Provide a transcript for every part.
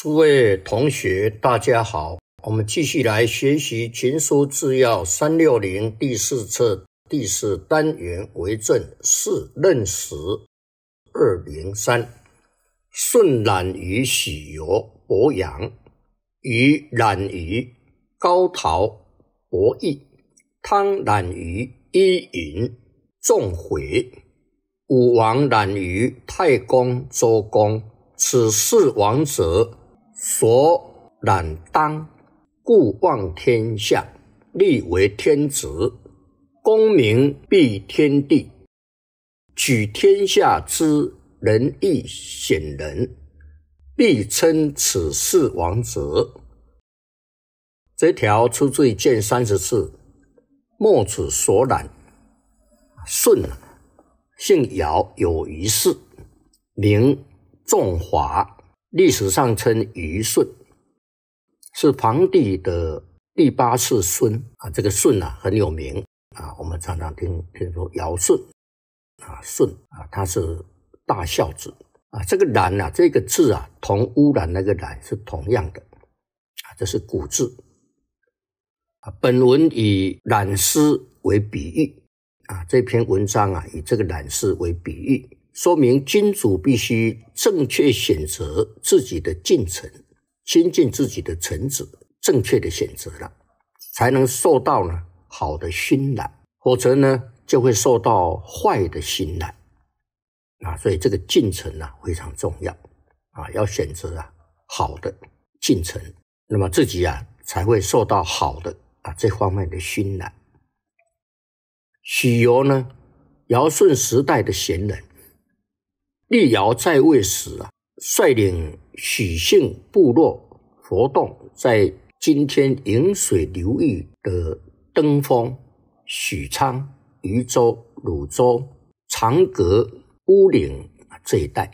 诸位同学，大家好！我们继续来学习《群书制要》三六零第四册第四单元，为证四认识二零三。舜懒于许由伯阳，禹懒于高陶伯益，汤懒于伊尹仲回，武王懒于太公周公，此四王者。所难当，故望天下立为天子，功名必天地，取天下之人义显仁，必称此事王者。这条出自《见三十次》，墨子所染，舜啊，姓尧，有一世名仲华。历史上称虞舜，是黄帝的第八世孙啊。这个舜啊很有名啊，我们常常听听说尧舜啊舜啊，他是大孝子啊。这个冉啊，这个字啊，同污染那个冉是同样的啊，这是古字啊。本文以冉师为比喻啊，这篇文章啊以这个冉师为比喻。说明君主必须正确选择自己的近臣，亲近自己的臣子，正确的选择了，才能受到呢好的熏染，否则呢就会受到坏的熏染。啊，所以这个近臣呢非常重要，啊，要选择啊好的近臣，那么自己啊才会受到好的啊这方面的熏染。许由呢，尧舜时代的贤人。历尧在位时啊，率领许姓部落活动在今天引水流域的登封、许昌、禹州、汝州、长葛、乌岭这一带，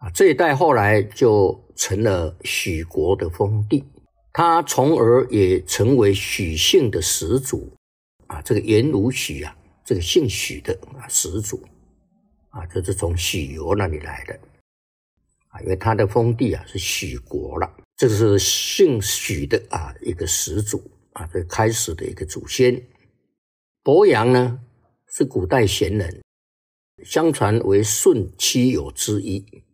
啊，这一带后来就成了许国的封地，他从而也成为许姓的始祖，啊，这个颜如许啊，这个姓许的啊始祖。啊，就是从许由那里来的，啊，因为他的封地啊是许国了，这是姓许的啊一个始祖啊，最开始的一个祖先。伯阳呢是古代贤人，相传为舜七友之一。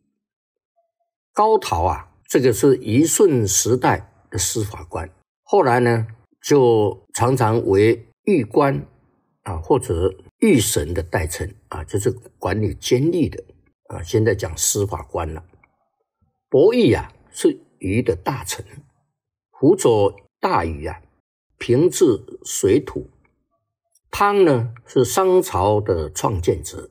高陶啊，这个是一舜时代的司法官，后来呢就常常为御官啊或者。御神的代称啊，就是管理监狱的啊。现在讲司法官了。伯益啊，是禹的大臣，辅佐大禹啊，平治水土。汤呢，是商朝的创建者，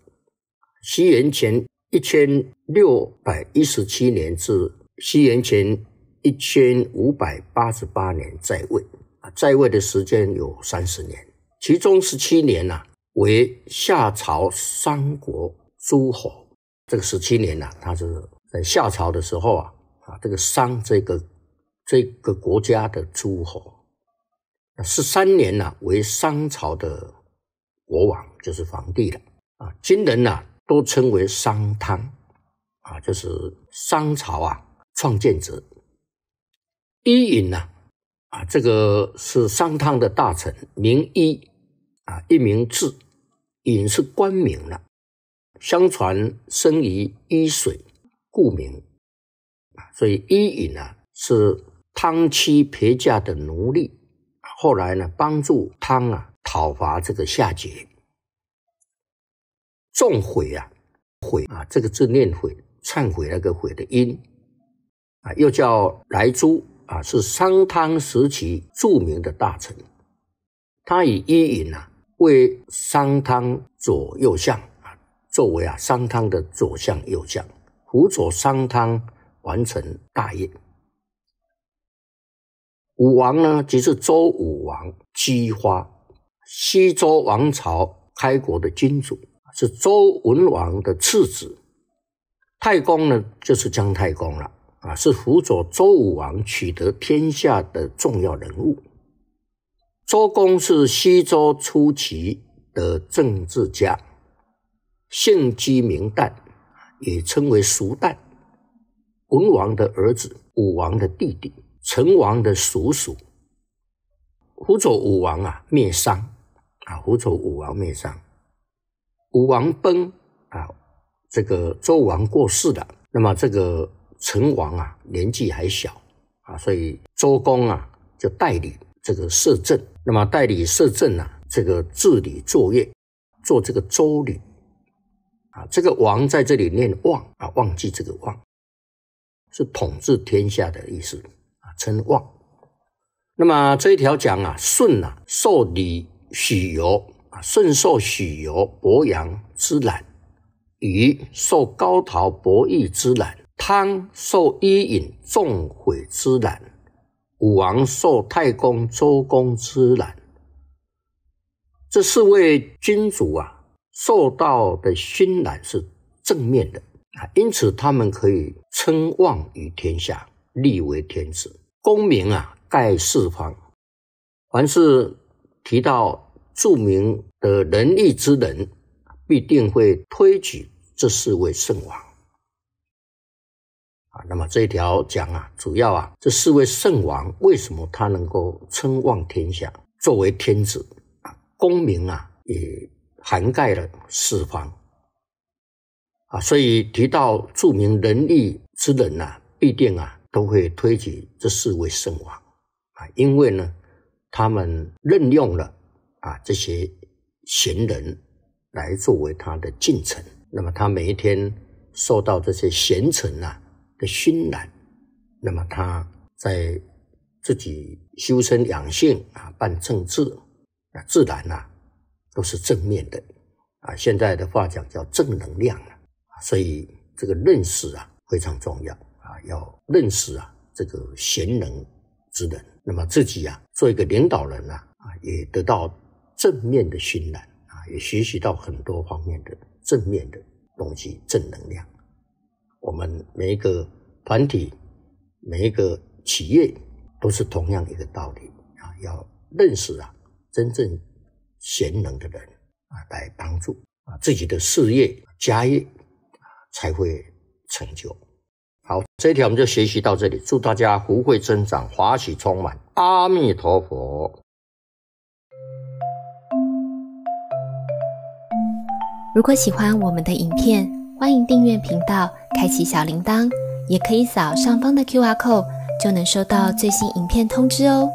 西元前一千六百一十七年至西元前一千五百八十八年在位啊，在位的时间有三十年，其中十七年呢。为夏朝、三国诸侯，这个十七年呢，他是在夏朝的时候啊，啊，这个商这个这个国家的诸侯，十三年呢，为商朝的国王，就是皇帝了啊。今人呢都称为商汤啊，就是商朝啊创建者。伊尹呢，啊，这个是商汤的大臣，名伊啊，一名智尹是官名了，相传生于伊水，故名。啊，所以伊尹呢是汤妻裴嫁的奴隶，后来呢帮助汤啊讨伐这个夏桀。仲悔啊，悔啊这个字念悔，忏悔那个悔的音，啊又叫来珠啊，是商汤时期著名的大臣，他与伊尹啊。为商汤左右相啊，作为啊商汤的左相右相，辅佐商汤完成大业。武王呢，即是周武王姬发，西周王朝开国的君主，是周文王的次子。太公呢，就是姜太公了啊，是辅佐周武王取得天下的重要人物。周公是西周初期的政治家，姓姬名旦，也称为叔旦。文王的儿子，武王的弟弟，成王的叔叔，辅佐武王啊灭商啊，辅佐武王灭商。武王崩啊，这个周王过世了，那么这个成王啊年纪还小啊，所以周公啊就代理这个摄政。那么代理摄政呢？这个治理作业，做这个周礼啊。这个王在这里念“旺”啊，忘记这个“旺”是统治天下的意思啊，称“旺”。那么这一条讲啊，舜啊，受礼许由啊，舜受许由、伯阳之难；禹受高陶、伯益之难；汤受伊尹、仲毁之难。武王受太公、周公之难，这四位君主啊，受到的熏染是正面的啊，因此他们可以称望于天下，立为天子，功名啊盖四方。凡是提到著名的仁义之人，必定会推举这四位圣王。那么这一条讲啊，主要啊，这四位圣王为什么他能够称望天下？作为天子啊，功名啊也涵盖了四方啊，所以提到著名仁义之人啊，必定啊都会推举这四位圣王啊，因为呢，他们任用了啊这些贤人来作为他的近臣，那么他每一天受到这些贤臣啊。的熏染，那么他在自己修身养性啊、办政治啊，自然啊、都是正面的啊。现在的话讲叫正能量啊，所以这个认识啊非常重要啊，要认识啊这个贤能之人，那么自己啊做一个领导人啊，也得到正面的熏染啊，也学习到很多方面的正面的东西、正能量。我们每一个团体、每一个企业都是同样一个道理啊，要认识啊真正贤能的人啊，来帮助啊自己的事业、家业啊，才会成就。好，这一条我们就学习到这里。祝大家福慧增长，华喜充满。阿弥陀佛。如果喜欢我们的影片，欢迎订阅频道。开启小铃铛，也可以扫上方的 Q R code，就能收到最新影片通知哦。